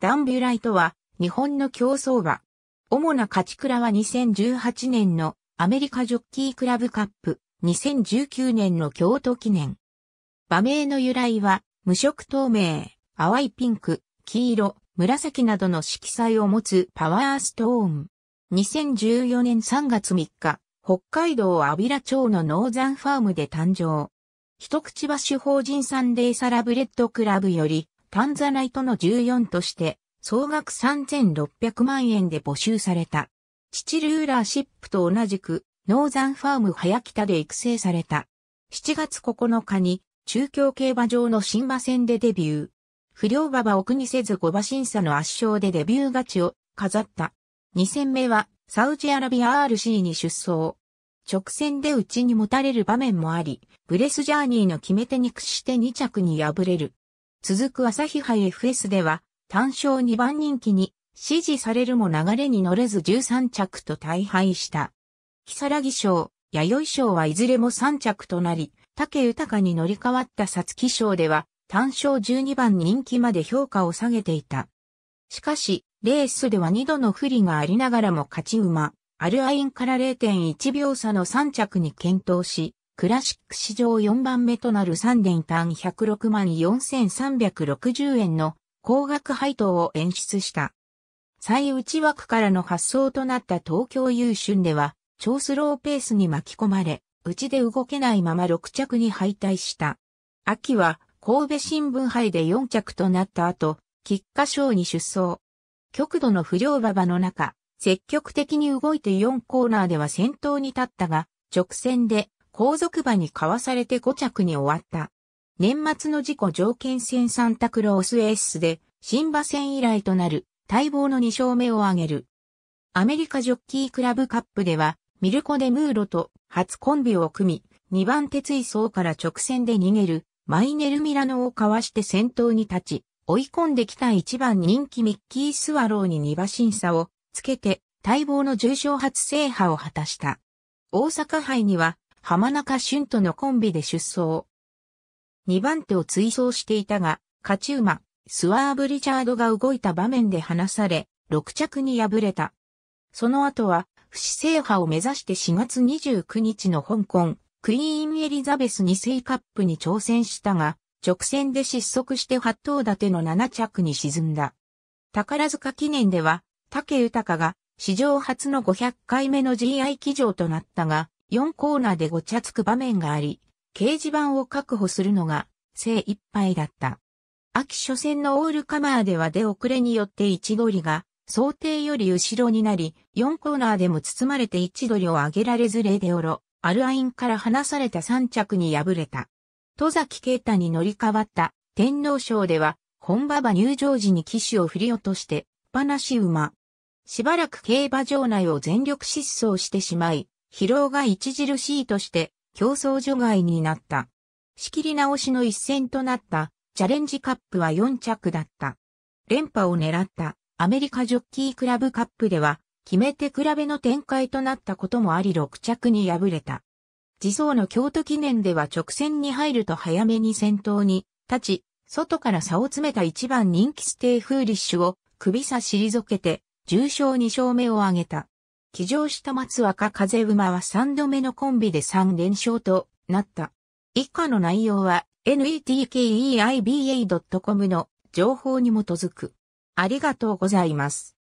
ダンビュライトは、日本の競走馬。主な勝ち倉は2018年のアメリカジョッキークラブカップ、2019年の京都記念。馬名の由来は、無色透明、淡いピンク、黄色、紫などの色彩を持つパワーストーン。2014年3月3日、北海道安平町のノーザンファームで誕生。一口橋法人サンデーサラブレッドクラブより、タンザナイトの14として、総額3600万円で募集された。父ルーラーシップと同じく、ノーザンファーム早北で育成された。7月9日に、中京競馬場の新馬戦でデビュー。不良馬場を苦にせず5馬審査の圧勝でデビュー勝ちを飾った。2戦目は、サウジアラビア RC に出走。直線で内に持たれる場面もあり、ブレスジャーニーの決め手に屈して2着に敗れる。続く朝日杯 FS では、単勝2番人気に、支持されるも流れに乗れず13着と大敗した。木更木賞、弥生賞はいずれも3着となり、竹豊に乗り換わった皐月賞では、単勝12番人気まで評価を下げていた。しかし、レースでは2度の不利がありながらも勝ち馬、アルアインから0.1秒差の3着に検討し、クラシック史上4番目となる3連単106万4360円の高額配当を演出した。最内枠からの発想となった東京優春では、超スローペースに巻き込まれ、内で動けないまま6着に敗退した。秋は神戸新聞杯で4着となった後、菊花賞に出走。極度の不良馬場の中、積極的に動いて4コーナーでは先頭に立ったが、直線で後続馬にかわされて5着に終わった。年末の事故条件戦サンタクロースエースで、新馬戦以来となる待望の2勝目を挙げる。アメリカジョッキークラブカップでは、ミルコ・デ・ムーロと初コンビを組み、2番手追走から直線で逃げる、マイネル・ミラノをかわして先頭に立ち、追い込んできた1番人気ミッキー・スワローに2馬審査をつけて、待望の重賞初制覇を果たした。大阪杯には、浜中俊とのコンビで出走。2番手を追走していたが、勝ち馬、スワーブ・リチャードが動いた場面で離され、6着に敗れた。その後は、不死制覇を目指して4月29日の香港、クイーンエリザベス2世カップに挑戦したが、直線で失速して8頭立ての7着に沈んだ。宝塚記念では、竹豊が史上初の500回目の GI 騎乗となったが、4コーナーでごちゃつく場面があり、掲示板を確保するのが精一杯だった。秋初戦のオールカマーでは出遅れによって一ゴりが想定より後ろになり、4コーナーでも包まれて一ドりを上げられずレデオロ、アルアインから離された3着に敗れた。戸崎啓太に乗り換わった天皇賞では、本馬場入場時に騎手を振り落として、放し馬。しばらく競馬場内を全力疾走してしまい、疲労が著しいとして競争除外になった。仕切り直しの一戦となったチャレンジカップは4着だった。連覇を狙ったアメリカジョッキークラブカップでは決めて比べの展開となったこともあり6着に敗れた。自走の京都記念では直線に入ると早めに先頭に立ち、外から差を詰めた一番人気ステイフーリッシュを首差し退けて重賞2勝目を挙げた。騎乗した松若風馬は3度目のコンビで3連勝となった。以下の内容は netkeiba.com の情報に基づく。ありがとうございます。